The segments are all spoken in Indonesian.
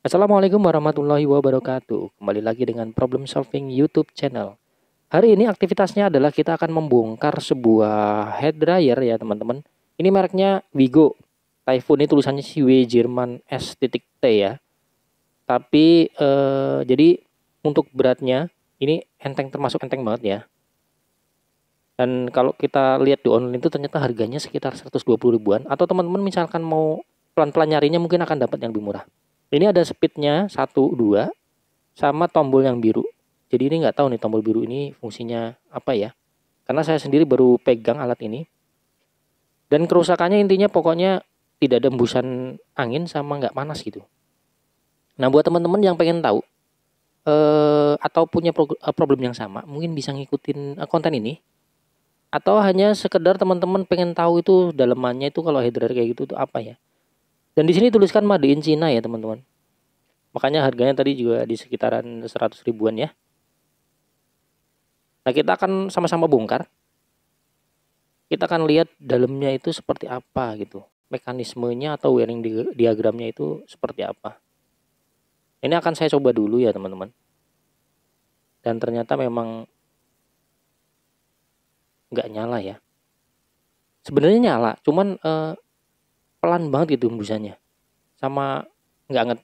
Assalamualaikum warahmatullahi wabarakatuh Kembali lagi dengan Problem Solving YouTube channel Hari ini aktivitasnya adalah kita akan membongkar sebuah head dryer ya teman-teman Ini mereknya Wigo Typhoon ini tulisannya si W Jerman S titik T ya. Tapi eh, jadi untuk beratnya ini enteng termasuk enteng banget ya. Dan kalau kita lihat di online itu ternyata harganya sekitar 120 ribuan atau teman-teman misalkan mau pelan-pelan nyarinya mungkin akan dapat yang lebih murah. Ini ada speednya 1, 2 sama tombol yang biru. Jadi ini nggak tahu nih tombol biru ini fungsinya apa ya. Karena saya sendiri baru pegang alat ini. Dan kerusakannya intinya pokoknya tidak ada embusan angin sama nggak panas gitu. Nah buat teman-teman yang pengen tahu eh, atau punya eh, problem yang sama, mungkin bisa ngikutin eh, konten ini atau hanya sekedar teman-teman pengen tahu itu dalemannya itu kalau header kayak gitu itu apa ya. Dan di sini tuliskan made in China ya teman-teman. Makanya harganya tadi juga di sekitaran 100 ribuan ya. Nah, kita akan sama-sama bongkar. Kita akan lihat dalamnya itu seperti apa gitu mekanismenya atau wiring diagramnya itu seperti apa. Ini akan saya coba dulu ya teman-teman. Dan ternyata memang nggak nyala ya. Sebenarnya nyala, cuman eh, pelan banget gitu hembusannya. Sama nggak nget.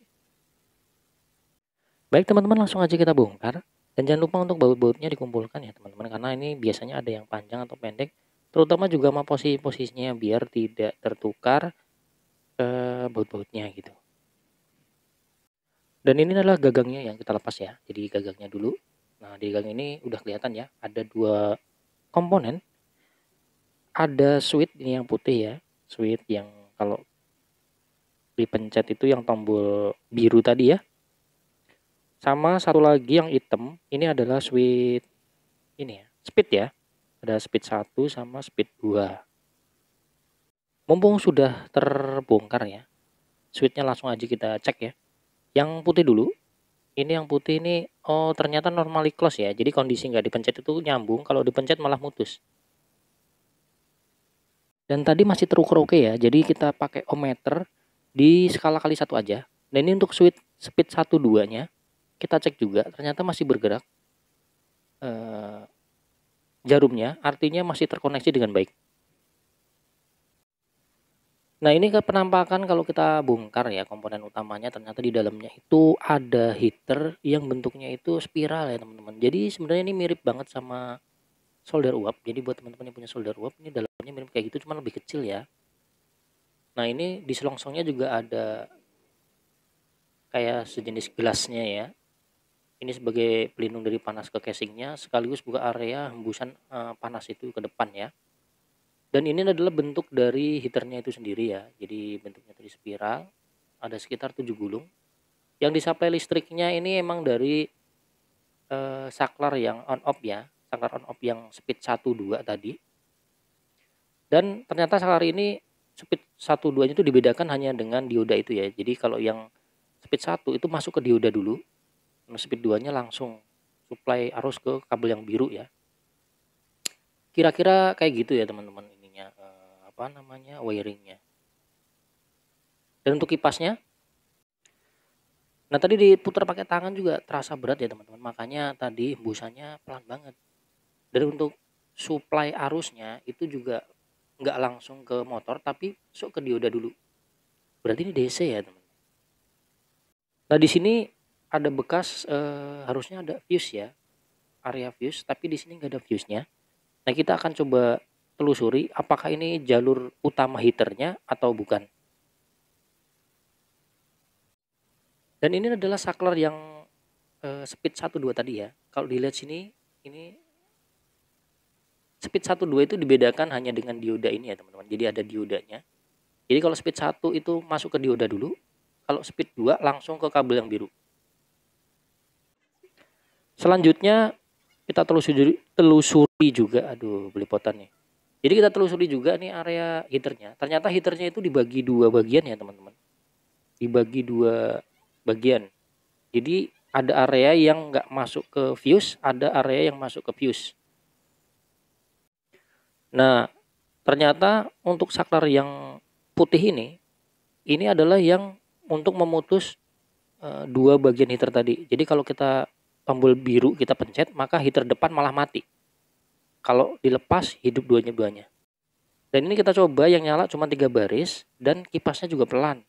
Baik teman-teman langsung aja kita bongkar. Dan jangan lupa untuk baut-bautnya dikumpulkan ya teman-teman. Karena ini biasanya ada yang panjang atau pendek terutama juga sama posisi-posisinya biar tidak tertukar eh, baut-bautnya gitu dan ini adalah gagangnya yang kita lepas ya jadi gagangnya dulu nah di gagang ini udah kelihatan ya ada dua komponen ada switch ini yang putih ya switch yang kalau dipencet itu yang tombol biru tadi ya sama satu lagi yang hitam ini adalah switch ini ya speed ya ada speed 1 sama speed 2 mumpung sudah terbongkar ya switchnya langsung aja kita cek ya yang putih dulu ini yang putih ini oh ternyata normally close ya jadi kondisi nggak dipencet itu nyambung kalau dipencet malah mutus dan tadi masih terukur oke ya jadi kita pakai ohmmeter di skala kali satu aja dan ini untuk switch speed 1 2 nya kita cek juga ternyata masih bergerak eh, jarumnya, artinya masih terkoneksi dengan baik. Nah ini ke penampakan kalau kita bongkar ya komponen utamanya ternyata di dalamnya itu ada heater yang bentuknya itu spiral ya teman-teman. Jadi sebenarnya ini mirip banget sama solder uap. Jadi buat teman-teman yang punya solder uap ini dalamnya mirip kayak gitu cuman lebih kecil ya. Nah ini di selongsongnya juga ada kayak sejenis gelasnya ya ini sebagai pelindung dari panas ke casingnya sekaligus buka area hembusan uh, panas itu ke depan ya. Dan ini adalah bentuk dari heaternya itu sendiri ya. Jadi bentuknya tadi spiral, ada sekitar 7 gulung. Yang disuplai listriknya ini emang dari uh, saklar yang on off ya, saklar on off yang speed 1 2 tadi. Dan ternyata saklar ini speed 1 2 nya itu dibedakan hanya dengan dioda itu ya. Jadi kalau yang speed 1 itu masuk ke dioda dulu speed 2 nya langsung supply arus ke kabel yang biru ya kira-kira kayak gitu ya teman-teman ininya eh, apa namanya wiringnya dan untuk kipasnya nah tadi diputar pakai tangan juga terasa berat ya teman-teman makanya tadi busanya pelan banget dan untuk supply arusnya itu juga nggak langsung ke motor tapi sok ke dioda dulu berarti ini DC ya teman nah di sini ada bekas uh, harusnya ada fuse ya area fuse tapi di sini nggak ada fuse nya nah kita akan coba telusuri apakah ini jalur utama heaternya atau bukan dan ini adalah saklar yang uh, speed 12 tadi ya kalau dilihat sini ini speed 12 itu dibedakan hanya dengan dioda ini ya teman-teman jadi ada diodanya jadi kalau speed 1 itu masuk ke dioda dulu kalau speed 2 langsung ke kabel yang biru Selanjutnya kita telusuri, telusuri juga, aduh belepotan nih. Jadi kita telusuri juga nih area heaternya. Ternyata heaternya itu dibagi dua bagian ya teman-teman. Dibagi dua bagian. Jadi ada area yang nggak masuk ke fuse, ada area yang masuk ke fuse. Nah, ternyata untuk saklar yang putih ini, ini adalah yang untuk memutus eh, dua bagian heater tadi. Jadi kalau kita tombol biru kita pencet, maka heater depan malah mati. Kalau dilepas, hidup duanya-duanya. Dan ini kita coba yang nyala cuma tiga baris dan kipasnya juga pelan.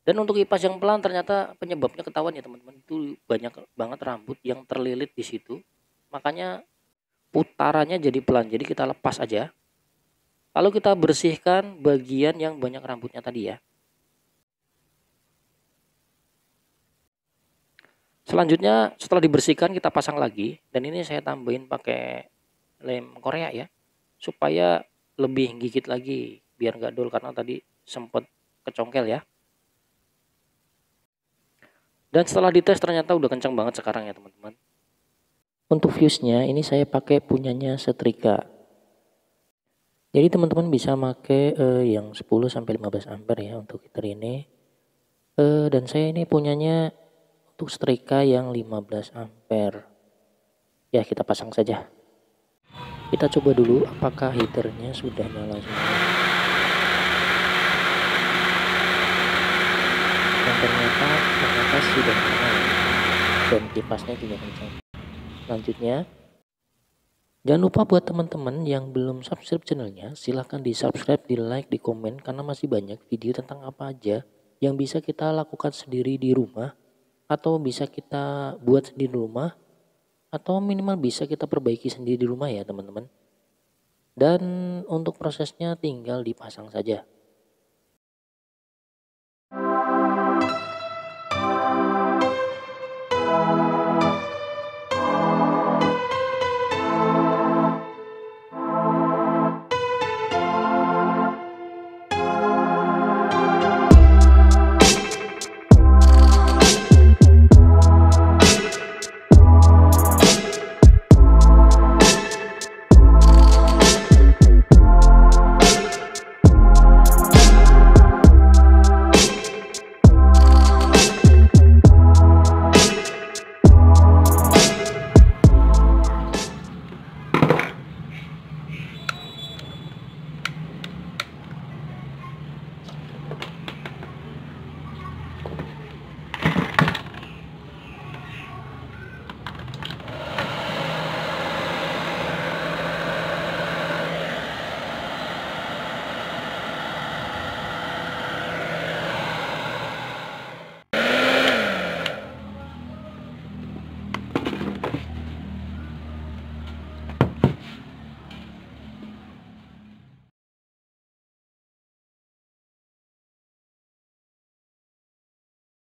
Dan untuk kipas yang pelan ternyata penyebabnya ketahuan ya teman-teman. Itu banyak banget rambut yang terlilit di situ. Makanya putarannya jadi pelan. Jadi kita lepas aja. Lalu kita bersihkan bagian yang banyak rambutnya tadi ya. Selanjutnya setelah dibersihkan kita pasang lagi dan ini saya tambahin pakai lem Korea ya supaya lebih gigit lagi biar nggak dol karena tadi sempet kecongkel ya. Dan setelah dites ternyata udah kencang banget sekarang ya teman-teman. Untuk fuse-nya ini saya pakai punyanya setrika. Jadi teman-teman bisa pakai eh, yang 10 sampai 15 ampere ya untuk heater ini. Eh, dan saya ini punyanya setrika yang 15 ampere ya kita pasang saja kita coba dulu apakah heaternya sudah nyala semua dan ternyata ternyata sudah nyala dan kipasnya juga kencang selanjutnya jangan lupa buat teman-teman yang belum subscribe channelnya silahkan di subscribe di like di komen karena masih banyak video tentang apa aja yang bisa kita lakukan sendiri di rumah atau bisa kita buat sendiri di rumah atau minimal bisa kita perbaiki sendiri di rumah ya teman-teman. Dan untuk prosesnya tinggal dipasang saja.